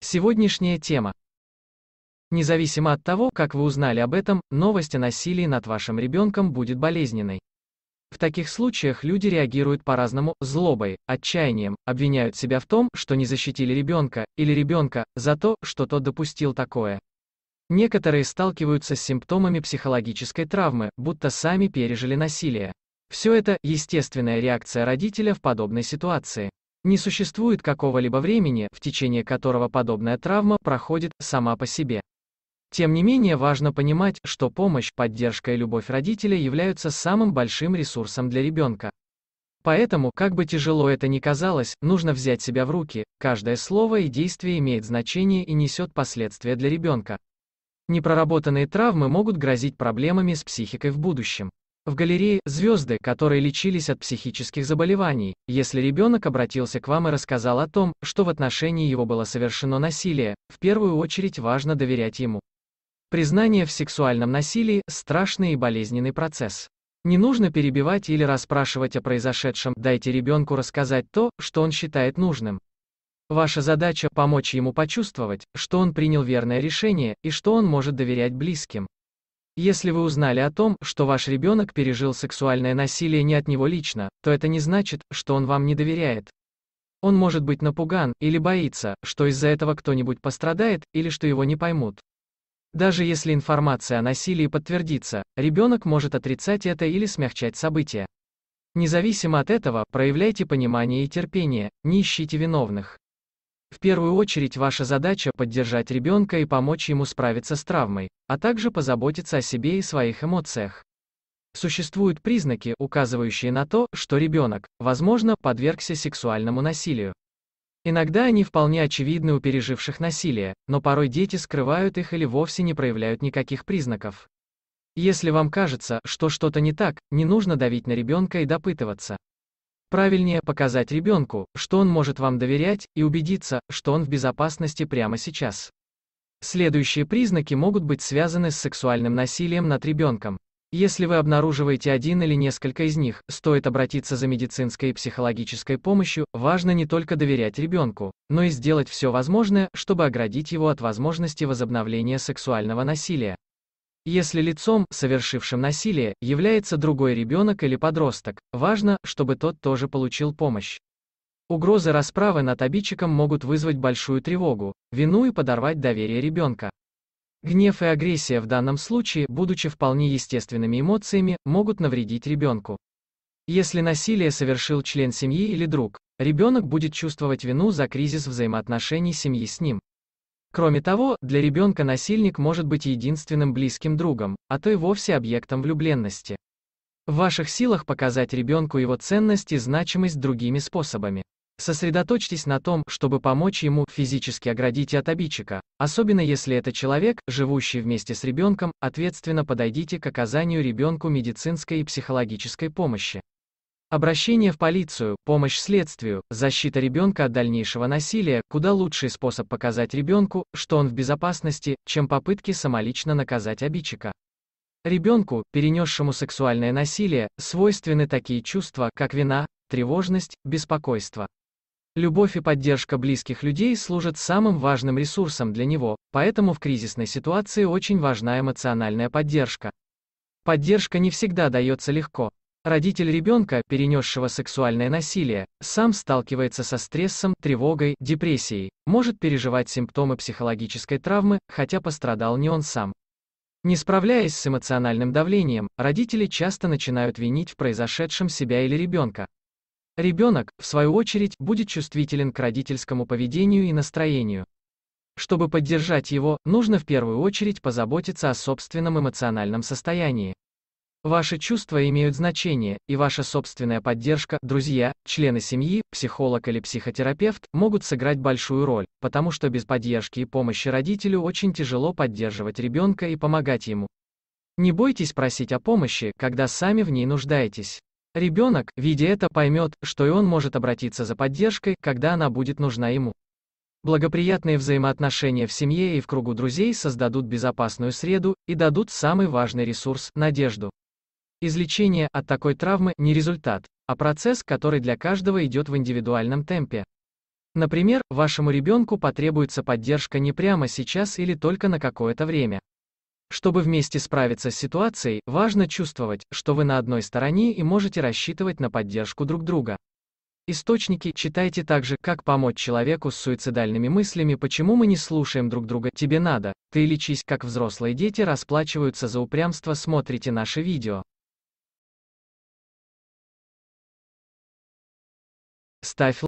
Сегодняшняя тема. Независимо от того, как вы узнали об этом, новость о насилии над вашим ребенком будет болезненной. В таких случаях люди реагируют по-разному, злобой, отчаянием, обвиняют себя в том, что не защитили ребенка, или ребенка, за то, что тот допустил такое. Некоторые сталкиваются с симптомами психологической травмы, будто сами пережили насилие. Все это – естественная реакция родителя в подобной ситуации. Не существует какого-либо времени, в течение которого подобная травма проходит сама по себе. Тем не менее важно понимать, что помощь, поддержка и любовь родителя являются самым большим ресурсом для ребенка. Поэтому, как бы тяжело это ни казалось, нужно взять себя в руки, каждое слово и действие имеет значение и несет последствия для ребенка. Непроработанные травмы могут грозить проблемами с психикой в будущем. В галерее «Звезды», которые лечились от психических заболеваний, если ребенок обратился к вам и рассказал о том, что в отношении его было совершено насилие, в первую очередь важно доверять ему. Признание в сексуальном насилии – страшный и болезненный процесс. Не нужно перебивать или расспрашивать о произошедшем, дайте ребенку рассказать то, что он считает нужным. Ваша задача – помочь ему почувствовать, что он принял верное решение, и что он может доверять близким. Если вы узнали о том, что ваш ребенок пережил сексуальное насилие не от него лично, то это не значит, что он вам не доверяет. Он может быть напуган или боится, что из-за этого кто-нибудь пострадает или что его не поймут. Даже если информация о насилии подтвердится, ребенок может отрицать это или смягчать события. Независимо от этого, проявляйте понимание и терпение, не ищите виновных. В первую очередь ваша задача – поддержать ребенка и помочь ему справиться с травмой, а также позаботиться о себе и своих эмоциях. Существуют признаки, указывающие на то, что ребенок, возможно, подвергся сексуальному насилию. Иногда они вполне очевидны у переживших насилие, но порой дети скрывают их или вовсе не проявляют никаких признаков. Если вам кажется, что что-то не так, не нужно давить на ребенка и допытываться. Правильнее показать ребенку, что он может вам доверять, и убедиться, что он в безопасности прямо сейчас. Следующие признаки могут быть связаны с сексуальным насилием над ребенком. Если вы обнаруживаете один или несколько из них, стоит обратиться за медицинской и психологической помощью, важно не только доверять ребенку, но и сделать все возможное, чтобы оградить его от возможности возобновления сексуального насилия. Если лицом, совершившим насилие, является другой ребенок или подросток, важно, чтобы тот тоже получил помощь. Угрозы расправы над обидчиком могут вызвать большую тревогу, вину и подорвать доверие ребенка. Гнев и агрессия в данном случае, будучи вполне естественными эмоциями, могут навредить ребенку. Если насилие совершил член семьи или друг, ребенок будет чувствовать вину за кризис взаимоотношений семьи с ним. Кроме того, для ребенка насильник может быть единственным близким другом, а то и вовсе объектом влюбленности. В ваших силах показать ребенку его ценность и значимость другими способами. Сосредоточьтесь на том, чтобы помочь ему, физически оградить от обидчика. Особенно если это человек, живущий вместе с ребенком, ответственно подойдите к оказанию ребенку медицинской и психологической помощи. Обращение в полицию, помощь следствию, защита ребенка от дальнейшего насилия – куда лучший способ показать ребенку, что он в безопасности, чем попытки самолично наказать обидчика. Ребенку, перенесшему сексуальное насилие, свойственны такие чувства, как вина, тревожность, беспокойство. Любовь и поддержка близких людей служат самым важным ресурсом для него, поэтому в кризисной ситуации очень важна эмоциональная поддержка. Поддержка не всегда дается легко. Родитель ребенка, перенесшего сексуальное насилие, сам сталкивается со стрессом, тревогой, депрессией, может переживать симптомы психологической травмы, хотя пострадал не он сам. Не справляясь с эмоциональным давлением, родители часто начинают винить в произошедшем себя или ребенка. Ребенок, в свою очередь, будет чувствителен к родительскому поведению и настроению. Чтобы поддержать его, нужно в первую очередь позаботиться о собственном эмоциональном состоянии. Ваши чувства имеют значение, и ваша собственная поддержка, друзья, члены семьи, психолог или психотерапевт, могут сыграть большую роль, потому что без поддержки и помощи родителю очень тяжело поддерживать ребенка и помогать ему. Не бойтесь просить о помощи, когда сами в ней нуждаетесь. Ребенок, видя это, поймет, что и он может обратиться за поддержкой, когда она будет нужна ему. Благоприятные взаимоотношения в семье и в кругу друзей создадут безопасную среду и дадут самый важный ресурс – надежду. Излечение от такой травмы не результат, а процесс, который для каждого идет в индивидуальном темпе. Например, вашему ребенку потребуется поддержка не прямо сейчас или только на какое-то время. Чтобы вместе справиться с ситуацией, важно чувствовать, что вы на одной стороне и можете рассчитывать на поддержку друг друга. Источники читайте также «Как помочь человеку с суицидальными мыслями», «Почему мы не слушаем друг друга», «Тебе надо», «Ты лечись», «Как взрослые дети расплачиваются за упрямство», «Смотрите наше видео». Stifel